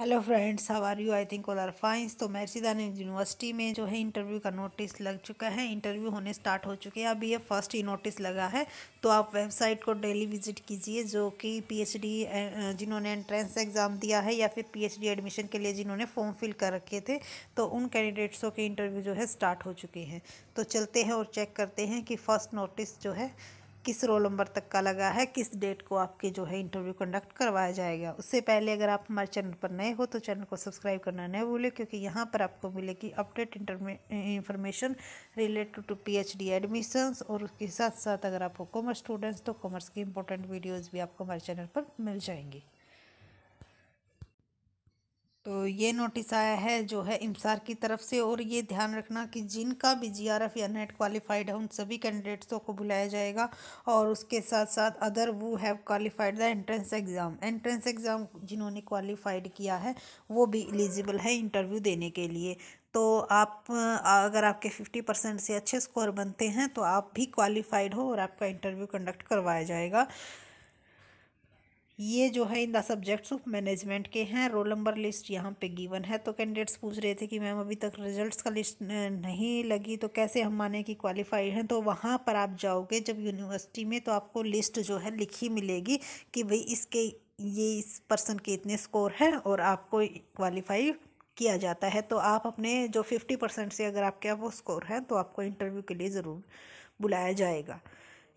hello friends how are you I think all are fines तो मैसीदान university में जो है इंटरव्यू का नोटिस लग चुका है इंटरव्यू होने स्टार्ट हो चुके हैं अभी ये फर्स्ट ही नोटिस लगा है तो आप वेबसाइट को डेली विजिट कीजिए जो कि पीएचडी जिन्होंने एंट्रेंस एग्ज़ाम दिया है या फिर पीएचडी एडमिशन के लिए जिन्होंने फॉर्म फिल कर रखे थे तो उन कैंडिडेट्सों के इंटरव्यू जो है स्टार्ट हो चुके हैं तो चलते हैं और चेक करते हैं कि फ़र्स्ट नोटिस जो है किस रोल नंबर तक का लगा है किस डेट को आपके जो है इंटरव्यू कंडक्ट करवाया जाएगा उससे पहले अगर आप हमारे चैनल पर नए हो तो चैनल को सब्सक्राइब करना नहीं भूलें क्योंकि यहाँ पर आपको मिलेगी update information related to P H D admissions और उसके साथ साथ अगर आप हो कॉमर्स स्टूडेंट्स तो कॉमर्स की इंपॉर्टेंट वीडियोज़ भी आपको हमारे चैनल पर मिल जाएंगी तो ये नोटिस आया है जो है इमसार की तरफ से और ये ध्यान रखना कि जिनका भी जी आर एफ या नेट क्वालिफाइड है उन सभी कैंडिडेट्सों को बुलाया जाएगा और उसके साथ साथ अदर वो have qualified the entrance exam entrance exam जिन्होंने क्वालिफाइड किया है वो भी एलिजिबल है इंटरव्यू देने के लिए तो आप अगर आपके फिफ्टी परसेंट से अच्छे स्कोर बनते हैं तो आप भी क्वालिफाइड हो और आपका इंटरव्यू कंडक्ट करवाया जाएगा ये जो है in the subjects of management के हैं रोल नंबर लिस्ट यहाँ पे गिवन है तो कैंडिडेट्स पूछ रहे थे कि मैम अभी तक रिजल्ट्स का लिस्ट नहीं लगी तो कैसे हम माने कि क्वालिफाइड हैं तो वहाँ पर आप जाओगे जब यूनिवर्सिटी में तो आपको लिस्ट जो है लिखी मिलेगी कि भाई इसके ये इस पर्सन के इतने स्कोर हैं और आपको क्वालिफाई किया जाता है तो आप अपने जो फिफ्टी परसेंट से अगर आपके वो स्कोर है तो आपको इंटरव्यू के लिए ज़रूर बुलाया जाएगा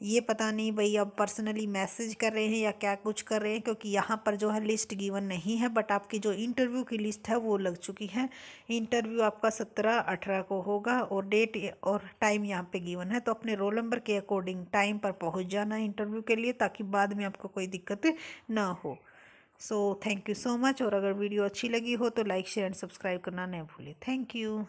ये पता नहीं भाई अब पर्सनली मैसेज कर रहे हैं या क्या कुछ कर रहे हैं क्योंकि यहाँ पर जो है लिस्ट गिवन नहीं है बट आपकी जो इंटरव्यू की लिस्ट है वो लग चुकी है इंटरव्यू आपका सत्रह अठारह को होगा और डेट और टाइम यहाँ पे गिवन है तो अपने रोल नंबर के अकॉर्डिंग टाइम पर पहुँच जाना इंटरव्यू के लिए ताकि बाद में आपको कोई दिक्कत ना हो so thank you so much और अगर वीडियो अच्छी लगी हो तो लाइक शेयर एंड सब्सक्राइब करना नहीं भूलें थैंक यू